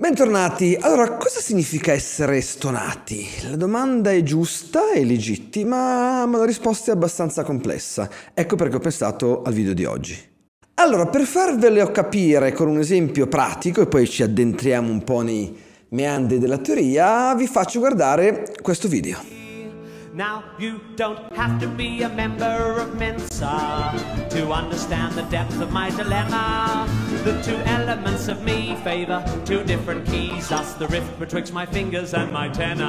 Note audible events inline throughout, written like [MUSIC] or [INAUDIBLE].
Bentornati, allora cosa significa essere stonati? La domanda è giusta e legittima, ma la risposta è abbastanza complessa. Ecco perché ho pensato al video di oggi. Allora, per farvelo capire con un esempio pratico, e poi ci addentriamo un po' nei meandri della teoria, vi faccio guardare questo video. Now you don't have to be a member of Mensa to understand the depth of my dilemma. The two elements of me favor two different keys, thus the rift betwixt my fingers and my tenor.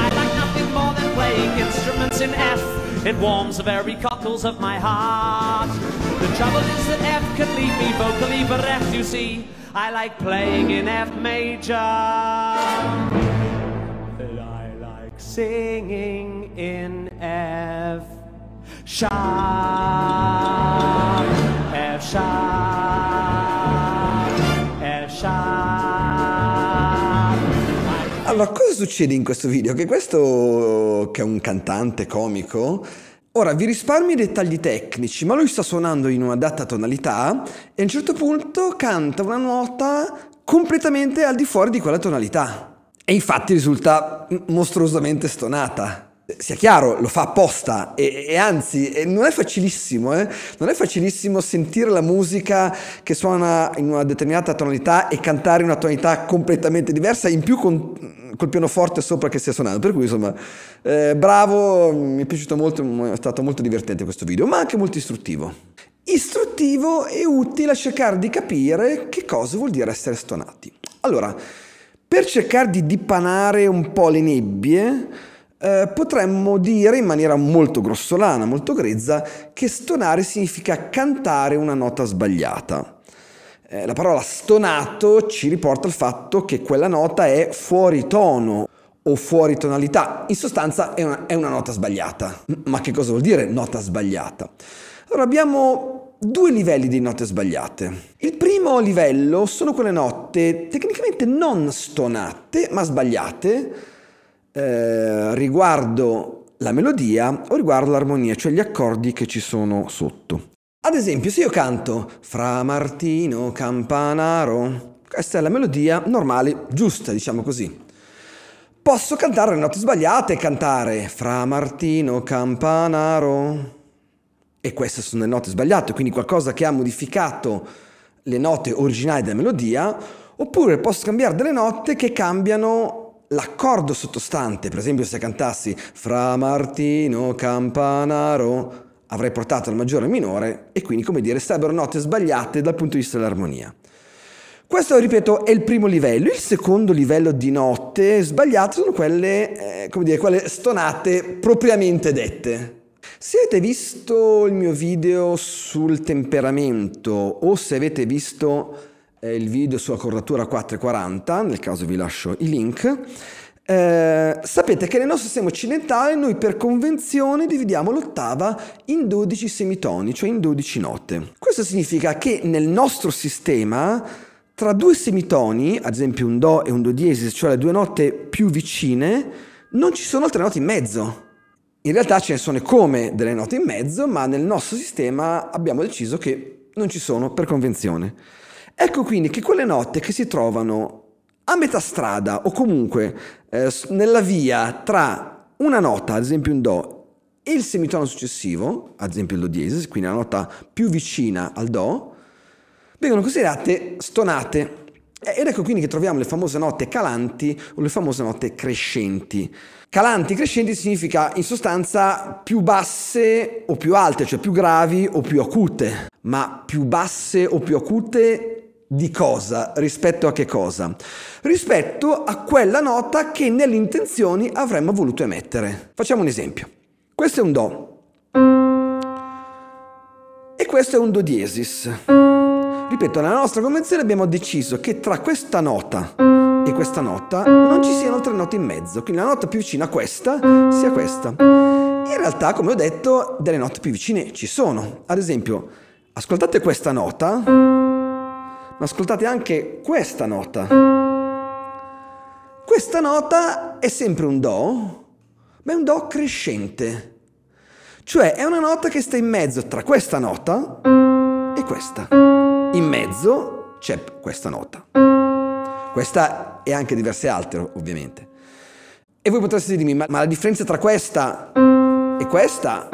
I like nothing more than playing instruments in F. It warms the very cockles of my heart. The trouble is that F can leave me vocally bereft, you see. I like playing in F major. singing in F sharp, F sharp, F sharp. Allora, cosa succede in questo video? Che questo, che è un cantante comico, Ora vi risparmio i dettagli tecnici, ma lui sta suonando in una data tonalità e a un certo punto canta una nota completamente al di fuori di quella tonalità. E infatti risulta mostruosamente stonata sia chiaro, lo fa apposta e, e anzi e non è facilissimo, eh? non è facilissimo sentire la musica che suona in una determinata tonalità e cantare in una tonalità completamente diversa, in più con, col pianoforte sopra che stia suonando, per cui insomma eh, bravo, mi è piaciuto molto, è stato molto divertente questo video, ma anche molto istruttivo. Istruttivo e utile a cercare di capire che cosa vuol dire essere stonati. Allora, per cercare di dipanare un po' le nebbie, eh, potremmo dire in maniera molto grossolana, molto grezza, che stonare significa cantare una nota sbagliata. Eh, la parola stonato ci riporta al fatto che quella nota è fuori tono o fuori tonalità, in sostanza è una, è una nota sbagliata. Ma che cosa vuol dire nota sbagliata? Allora abbiamo due livelli di note sbagliate. Il primo livello sono quelle note tecnicamente non stonate, ma sbagliate eh, riguardo la melodia o riguardo l'armonia, cioè gli accordi che ci sono sotto. Ad esempio, se io canto Fra Martino Campanaro, questa è la melodia normale, giusta, diciamo così. Posso cantare le note sbagliate e cantare Fra Martino Campanaro e queste sono le note sbagliate, quindi qualcosa che ha modificato le note originali della melodia, oppure posso cambiare delle note che cambiano l'accordo sottostante, per esempio se cantassi Fra Martino Campanaro avrei portato al maggiore e minore e quindi come dire sarebbero note sbagliate dal punto di vista dell'armonia. Questo, ripeto, è il primo livello. Il secondo livello di note sbagliate sono quelle, eh, come dire, quelle stonate propriamente dette. Se avete visto il mio video sul temperamento o se avete visto eh, il video sulla cordatura 440, nel caso vi lascio i link, eh, sapete che nel nostro sistema occidentale noi per convenzione dividiamo l'ottava in 12 semitoni, cioè in 12 note. Questo significa che nel nostro sistema tra due semitoni, ad esempio un Do e un Do diesis, cioè le due note più vicine, non ci sono altre note in mezzo. In realtà ce ne sono come delle note in mezzo, ma nel nostro sistema abbiamo deciso che non ci sono per convenzione. Ecco quindi che quelle note che si trovano a metà strada o comunque eh, nella via tra una nota, ad esempio un Do, e il semitono successivo, ad esempio il Do diesis, quindi la nota più vicina al Do, vengono considerate stonate eh, ed ecco quindi che troviamo le famose note calanti o le famose note crescenti. Calanti crescenti significa in sostanza più basse o più alte, cioè più gravi o più acute. Ma più basse o più acute di cosa? Rispetto a che cosa? Rispetto a quella nota che nelle intenzioni avremmo voluto emettere. Facciamo un esempio. Questo è un Do. E questo è un Do diesis. Ripeto, nella nostra convenzione abbiamo deciso che tra questa nota e questa nota non ci siano tre note in mezzo, quindi la nota più vicina a questa sia questa. In realtà, come ho detto, delle note più vicine ci sono. Ad esempio, ascoltate questa nota, ma ascoltate anche questa nota. Questa nota è sempre un Do, ma è un Do crescente. Cioè è una nota che sta in mezzo tra questa nota e questa. In mezzo c'è questa nota. Questa e anche diverse altre, ovviamente. E voi potreste dirmi, ma, ma la differenza tra questa e questa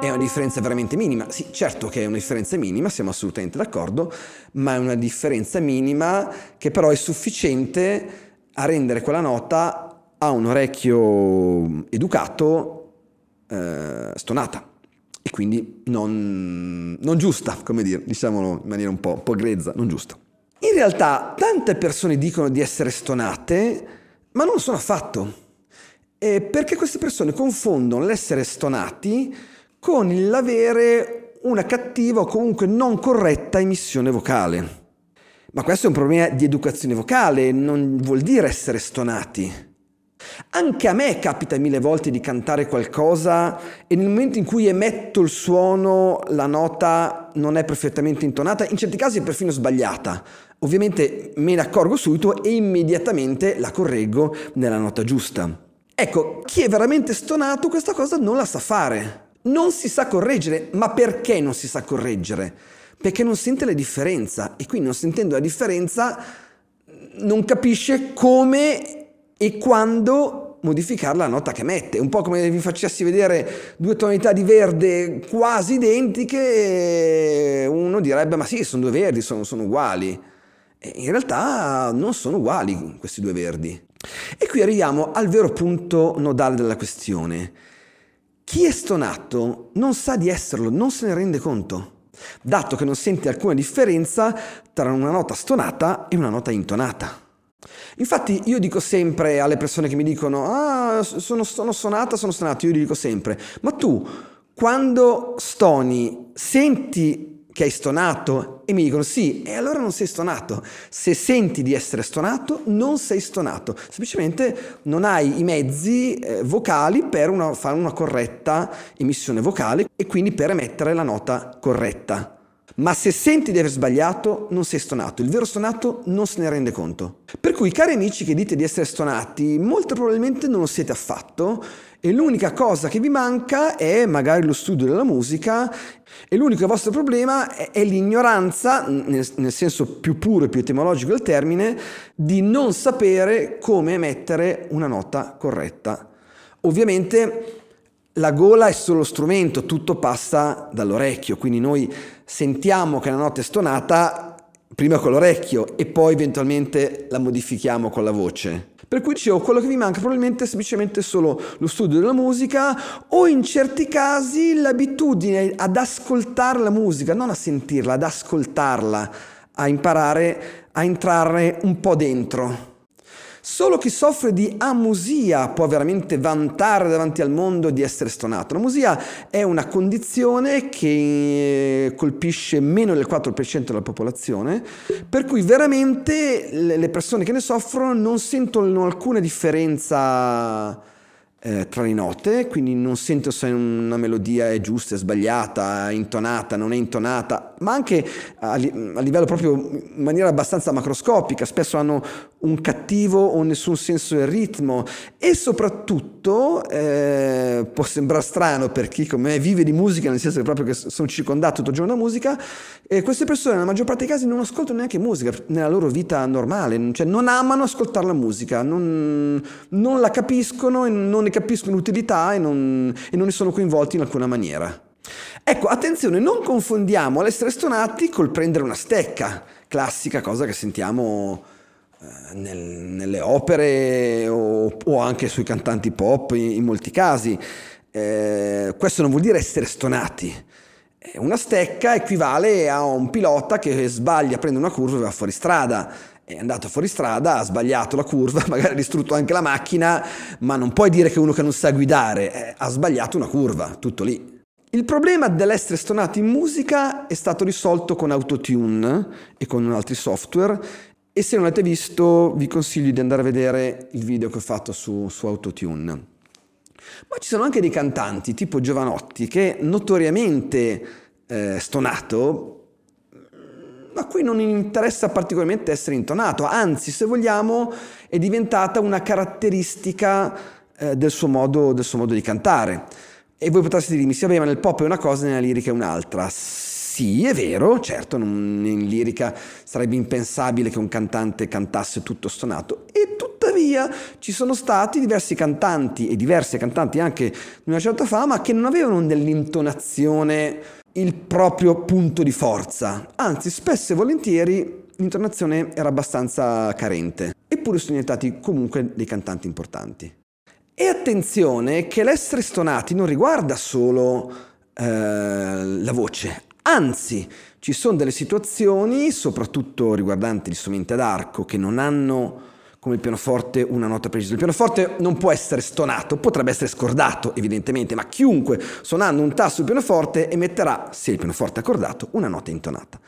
è una differenza veramente minima. Sì, certo che è una differenza minima, siamo assolutamente d'accordo, ma è una differenza minima che però è sufficiente a rendere quella nota a un orecchio educato eh, stonata e quindi non, non giusta, come dire, diciamolo in maniera un po', un po' grezza, non giusta. In realtà tante persone dicono di essere stonate, ma non lo sono affatto, eh, perché queste persone confondono l'essere stonati con l'avere una cattiva o comunque non corretta emissione vocale. Ma questo è un problema di educazione vocale, non vuol dire essere stonati. Anche a me capita mille volte di cantare qualcosa e nel momento in cui emetto il suono la nota non è perfettamente intonata, in certi casi è perfino sbagliata. Ovviamente me ne accorgo subito e immediatamente la correggo nella nota giusta. Ecco, chi è veramente stonato questa cosa non la sa fare. Non si sa correggere, ma perché non si sa correggere? Perché non sente la differenza e quindi non sentendo la differenza non capisce come e quando modificare la nota che mette, un po' come vi facessi vedere due tonalità di verde quasi identiche, uno direbbe ma sì, sono due verdi, sono, sono uguali. E in realtà non sono uguali questi due verdi. E qui arriviamo al vero punto nodale della questione. Chi è stonato non sa di esserlo, non se ne rende conto dato che non sente alcuna differenza tra una nota stonata e una nota intonata. Infatti io dico sempre alle persone che mi dicono, ah, sono, sono sonata, sono stonato, io gli dico sempre, ma tu quando stoni senti che hai stonato? E mi dicono sì, e allora non sei stonato. Se senti di essere stonato, non sei stonato. Semplicemente non hai i mezzi eh, vocali per una, fare una corretta emissione vocale e quindi per emettere la nota corretta. Ma se senti di aver sbagliato, non sei stonato. Il vero stonato non se ne rende conto. Per cui, cari amici che dite di essere stonati, molto probabilmente non lo siete affatto e l'unica cosa che vi manca è magari lo studio della musica e l'unico vostro problema è, è l'ignoranza, nel, nel, senso più puro e più etimologico del termine, di non sapere come mettere una nota corretta. Ovviamente la gola è solo strumento, tutto passa dall'orecchio, quindi noi sentiamo che la nota è stonata prima con l'orecchio e poi eventualmente la modifichiamo con la voce. Per cui dicevo, quello che vi manca probabilmente è semplicemente solo lo studio della musica o in certi casi l'abitudine ad ascoltare la musica, non a sentirla, ad ascoltarla, a imparare a entrare un po' dentro. Solo chi soffre di amusia può veramente vantare davanti al mondo di essere stonato. L'amusia è una condizione che eh, colpisce meno del 4% della popolazione, per cui veramente le persone che ne soffrono non sentono alcuna differenza eh, tra le note, quindi non sento se una melodia è giusta, è sbagliata, è intonata, non è intonata, ma anche a, livello proprio in maniera abbastanza macroscopica, spesso hanno un cattivo o nessun senso del ritmo e soprattutto eh, può sembrare strano per chi come me vive di musica, nel senso che proprio che sono circondato tutto il giorno da musica, eh, queste persone nella maggior parte dei casi non ascoltano neanche musica nella loro vita normale, cioè non amano ascoltare la musica, non, non la capiscono e non ne capiscono l'utilità e non, e non ne sono coinvolti in alcuna maniera. Ecco, attenzione, non confondiamo l'essere stonati col prendere una stecca, classica cosa che sentiamo eh, nel, nelle opere o, o, anche sui cantanti pop in, in molti casi. Eh, questo non vuol dire essere stonati. Una stecca equivale a un pilota che sbaglia, prende una curva e va fuori strada è andato fuori strada, ha sbagliato la curva, [LAUGHS] magari ha distrutto anche la macchina, ma non puoi dire che uno che non sa guidare eh, ha sbagliato una curva, tutto lì. Il problema dell'essere stonati in musica è stato risolto con Autotune e con altri software e se non l'avete visto vi consiglio di andare a vedere il video che ho fatto su, su Autotune. Ma ci sono anche dei cantanti tipo Giovanotti che notoriamente eh, stonato mm, a cui non interessa particolarmente essere intonato, anzi se vogliamo è diventata una caratteristica eh, del, suo modo, del suo modo di cantare. E voi potreste dirmi, sì, vabbè, ma nel pop è una cosa, nella lirica è un'altra. Sì, è vero, certo, in lirica sarebbe impensabile che un cantante cantasse tutto stonato. E tuttavia ci sono stati diversi cantanti e diverse cantanti anche di una certa fama che non avevano nell'intonazione il proprio punto di forza. Anzi, spesso e volentieri l'intonazione era abbastanza carente. Eppure sono diventati comunque dei cantanti importanti. E attenzione che l'essere stonati non riguarda solo eh, la voce, anzi ci sono delle situazioni, soprattutto riguardanti gli strumenti ad arco, che non hanno come il pianoforte una nota precisa. Il pianoforte non può essere stonato, potrebbe essere scordato evidentemente, ma chiunque suonando un tasto sul pianoforte emetterà, se il pianoforte è accordato, una nota intonata.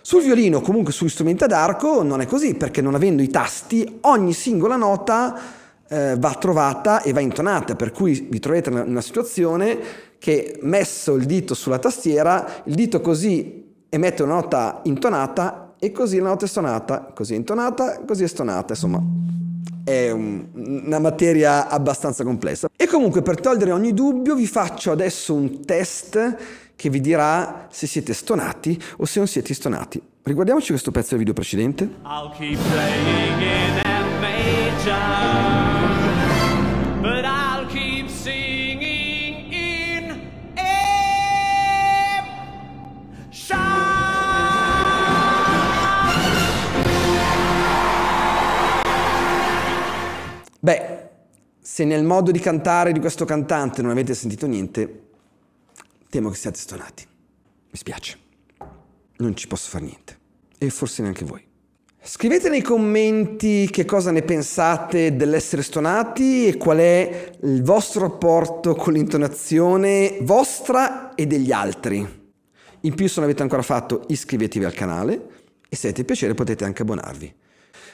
Sul violino, comunque sugli strumenti ad arco, non è così, perché non avendo i tasti, ogni singola nota eh, va trovata e va intonata, per cui vi troverete in una situazione che messo il dito sulla tastiera, il dito così emette una nota intonata e così la nota è stonata, così è intonata, così è stonata, insomma è un, una materia abbastanza complessa. E comunque per togliere ogni dubbio vi faccio adesso un test che vi dirà se siete stonati o se non siete stonati. Riguardiamoci questo pezzo del video precedente. I'll keep playing it. Beh, se nel modo di cantare di questo cantante non avete sentito niente, temo che siate stonati. Mi spiace. Non ci posso far niente. E forse neanche voi. Scrivete nei commenti che cosa ne pensate dell'essere stonati e qual è il vostro rapporto con l'intonazione vostra e degli altri. In più se non avete ancora fatto iscrivetevi al canale e se avete piacere potete anche abbonarvi.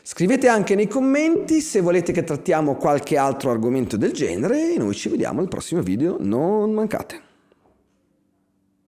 Scrivete anche nei commenti se volete che trattiamo qualche altro argomento del genere e noi ci vediamo al prossimo video, non mancate.